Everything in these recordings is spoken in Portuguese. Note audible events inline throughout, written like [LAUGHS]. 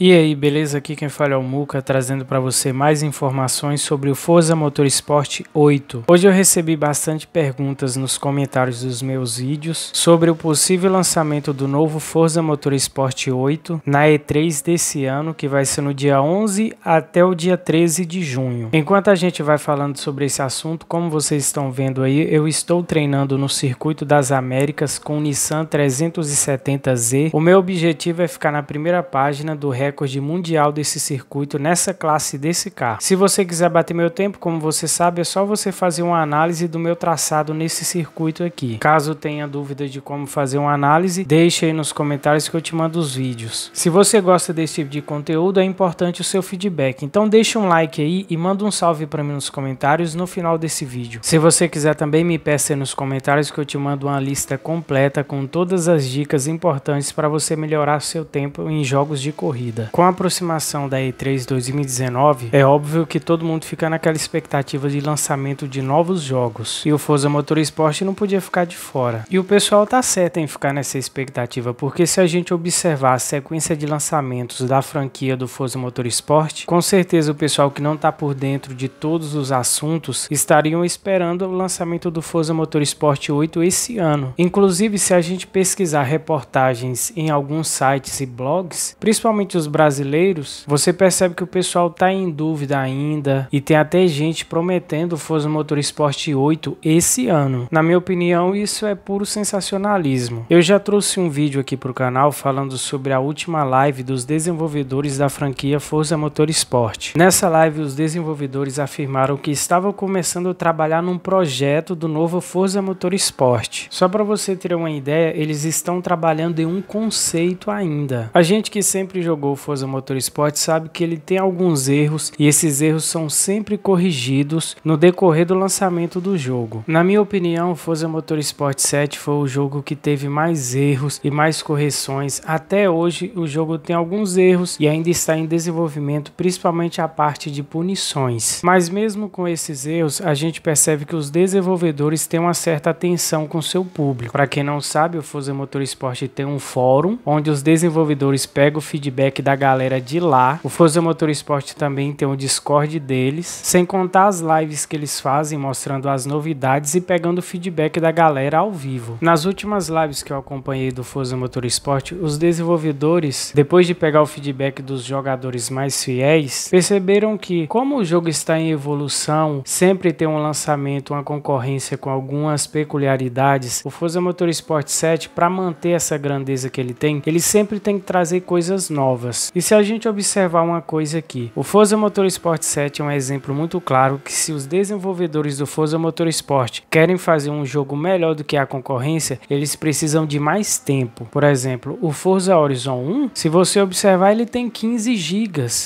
E aí, beleza? Aqui quem fala é o Muca, trazendo para você mais informações sobre o Forza Motorsport 8. Hoje eu recebi bastante perguntas nos comentários dos meus vídeos sobre o possível lançamento do novo Forza Motorsport 8 na E3 desse ano, que vai ser no dia 11 até o dia 13 de junho. Enquanto a gente vai falando sobre esse assunto, como vocês estão vendo aí, eu estou treinando no Circuito das Américas com o Nissan 370Z. O meu objetivo é ficar na primeira página do recorde mundial desse circuito nessa classe desse carro. Se você quiser bater meu tempo, como você sabe, é só você fazer uma análise do meu traçado nesse circuito aqui. Caso tenha dúvida de como fazer uma análise, deixe aí nos comentários que eu te mando os vídeos. Se você gosta desse tipo de conteúdo, é importante o seu feedback. Então deixa um like aí e manda um salve para mim nos comentários no final desse vídeo. Se você quiser também me peça nos comentários que eu te mando uma lista completa com todas as dicas importantes para você melhorar seu tempo em jogos de corrida vida. Com a aproximação da E3 2019, é óbvio que todo mundo fica naquela expectativa de lançamento de novos jogos. E o Forza Motorsport não podia ficar de fora. E o pessoal tá certo em ficar nessa expectativa, porque se a gente observar a sequência de lançamentos da franquia do Forza Motorsport, com certeza o pessoal que não tá por dentro de todos os assuntos estariam esperando o lançamento do Forza Motorsport 8 esse ano. Inclusive, se a gente pesquisar reportagens em alguns sites e blogs, principalmente os brasileiros, você percebe que o pessoal tá em dúvida ainda e tem até gente prometendo o Forza Motorsport 8 esse ano. Na minha opinião, isso é puro sensacionalismo. Eu já trouxe um vídeo aqui pro canal falando sobre a última live dos desenvolvedores da franquia Forza Motorsport. Nessa live, os desenvolvedores afirmaram que estavam começando a trabalhar num projeto do novo Forza Motorsport. Só para você ter uma ideia, eles estão trabalhando em um conceito ainda. A gente que sempre jogou o Forza Motorsport sabe que ele tem alguns erros e esses erros são sempre corrigidos no decorrer do lançamento do jogo. Na minha opinião, o Forza Motorsport 7 foi o jogo que teve mais erros e mais correções. Até hoje, o jogo tem alguns erros e ainda está em desenvolvimento, principalmente a parte de punições. Mas mesmo com esses erros, a gente percebe que os desenvolvedores têm uma certa atenção com seu público. Para quem não sabe, o Forza Motorsport tem um fórum onde os desenvolvedores pegam o feedback da galera de lá. O Forza Motorsport também tem o Discord deles, sem contar as lives que eles fazem mostrando as novidades e pegando o feedback da galera ao vivo. Nas últimas lives que eu acompanhei do Forza Motorsport, os desenvolvedores, depois de pegar o feedback dos jogadores mais fiéis, perceberam que, como o jogo está em evolução, sempre tem um lançamento, uma concorrência com algumas peculiaridades, o Forza Motorsport 7, para manter essa grandeza que ele tem, ele sempre tem que trazer coisas novas delas. E se a gente observar uma coisa aqui, o Forza Motorsport 7 é um exemplo muito claro que se os desenvolvedores do Forza Motorsport querem fazer um jogo melhor do que a concorrência, eles precisam de mais tempo. Por exemplo, o Forza Horizon 1, se você observar, ele tem 15 GB.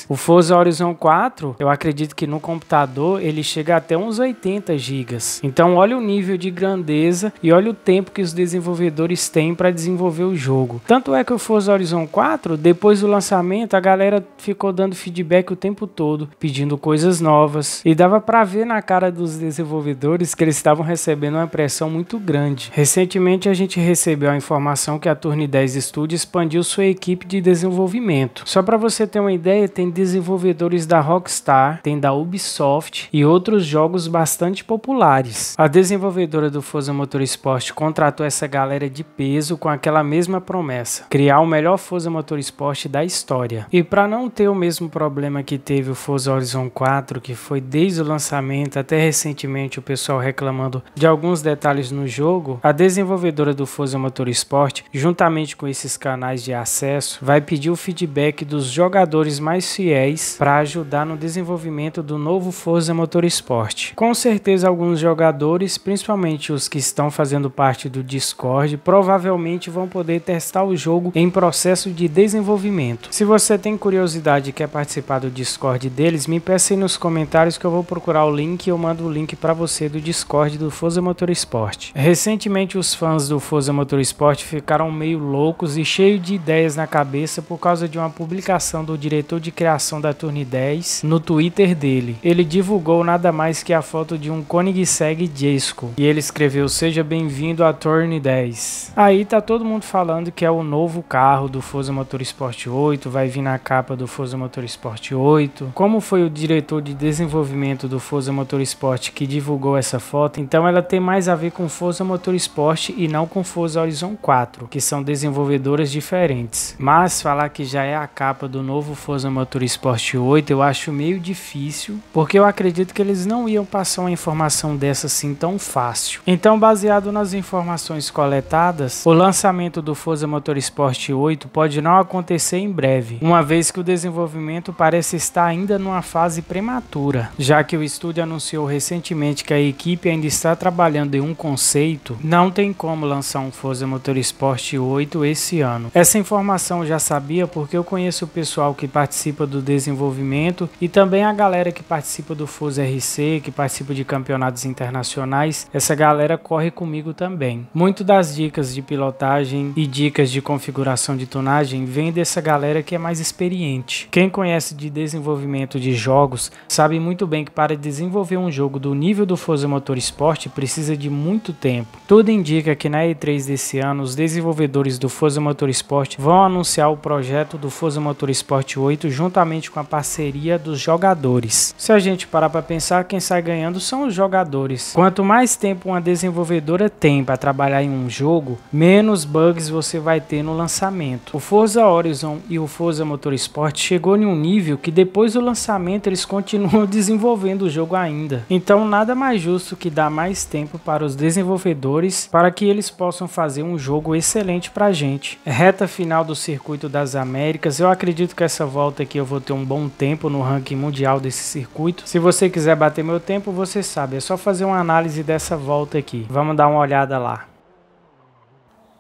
O Forza Horizon 4, eu acredito que no computador ele chega até uns 80 GB. Então olha o nível de grandeza e olha o tempo que os desenvolvedores têm para desenvolver o jogo. Tanto é que o Forza Horizon 4, depois do lançamento lançamento, a galera ficou dando feedback o tempo todo, pedindo coisas novas. E dava para ver na cara dos desenvolvedores que eles estavam recebendo uma pressão muito grande. Recentemente a gente recebeu a informação que a Turn 10 Studio expandiu sua equipe de desenvolvimento. Só para você ter uma ideia, tem desenvolvedores da Rockstar, tem da Ubisoft e outros jogos bastante populares. A desenvolvedora do Forza Motorsport contratou essa galera de peso com aquela mesma promessa: criar o melhor Forza Motorsport da história história. E para não ter o mesmo problema que teve o Forza Horizon 4, que foi desde o lançamento até recentemente o pessoal reclamando de alguns detalhes no jogo, a desenvolvedora do Forza Motorsport, juntamente com esses canais de acesso, vai pedir o feedback dos jogadores mais fiéis para ajudar no desenvolvimento do novo Forza Motorsport. Com certeza alguns jogadores, principalmente os que estão fazendo parte do Discord, provavelmente vão poder testar o jogo em processo de desenvolvimento. Se você tem curiosidade e quer participar do Discord deles, me peça aí nos comentários que eu vou procurar o link e eu mando o link para você do Discord do Forza Motorsport. Recentemente os fãs do Forza Motorsport ficaram meio loucos e cheios de ideias na cabeça por causa de uma publicação do diretor de criação da Turn 10 no Twitter dele. Ele divulgou nada mais que a foto de um Koenigsegg Jesco e ele escreveu seja bem-vindo à Turn 10. Aí tá todo mundo falando que é o novo carro do Forza Motorsport 8 8 vai vir na capa do Forza Motorsport 8. Como foi o diretor de desenvolvimento do Forza Motorsport que divulgou essa foto, então ela tem mais a ver com Forza Motorsport e não com Forza Horizon 4, que são desenvolvedoras diferentes. Mas falar que já é a capa do novo Forza Motorsport 8 eu acho meio difícil, porque eu acredito que eles não iam passar uma informação dessa assim tão fácil. Então, baseado nas informações coletadas, o lançamento do Forza Motorsport 8 pode não acontecer em breve breve, uma vez que o desenvolvimento parece estar ainda numa fase prematura, já que o estúdio anunciou recentemente que a equipe ainda está trabalhando em um conceito, não tem como lançar um Forza Motorsport 8 esse ano. Essa informação eu já sabia porque eu conheço o pessoal que participa do desenvolvimento e também a galera que participa do Forza RC, que participa de campeonatos internacionais. Essa galera corre comigo também. Muito das dicas de pilotagem e dicas de configuração de tunagem vem dessa galera galera que é mais experiente. Quem conhece de desenvolvimento de jogos sabe muito bem que para desenvolver um jogo do nível do Forza Motorsport precisa de muito tempo. Tudo indica que na E3 desse ano os desenvolvedores do Forza Motorsport vão anunciar o projeto do Forza Motorsport 8 juntamente com a parceria dos jogadores. Se a gente parar para pensar, quem sai ganhando são os jogadores. Quanto mais tempo uma desenvolvedora tem para trabalhar em um jogo, menos bugs você vai ter no lançamento. O Forza Horizon e o o Forza Motorsport chegou em um nível que depois do lançamento eles continuam [LAUGHS] desenvolvendo o jogo ainda. Então nada mais justo que dar mais tempo para os desenvolvedores para que eles possam fazer um jogo excelente a gente. Reta final do circuito das Américas, eu acredito que essa volta aqui eu vou ter um bom tempo no ranking mundial desse circuito. Se você quiser bater meu tempo, você sabe, é só fazer uma análise dessa volta aqui. Vamos dar uma olhada lá.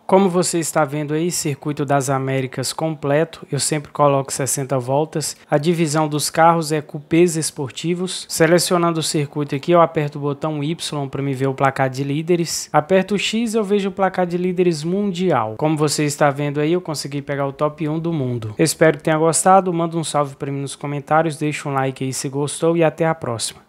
Como você está vendo aí, circuito das Américas completo, eu sempre coloco 60 voltas. A divisão dos carros é cupês esportivos. Selecionando o circuito aqui, eu aperto o botão Y para me ver o placar de líderes. Aperto o X eu vejo o placar de líderes mundial. Como você está vendo aí, eu consegui pegar o top 1 do mundo. Espero que tenha gostado, manda um salve para mim nos comentários, deixa um like aí se gostou e até a próxima.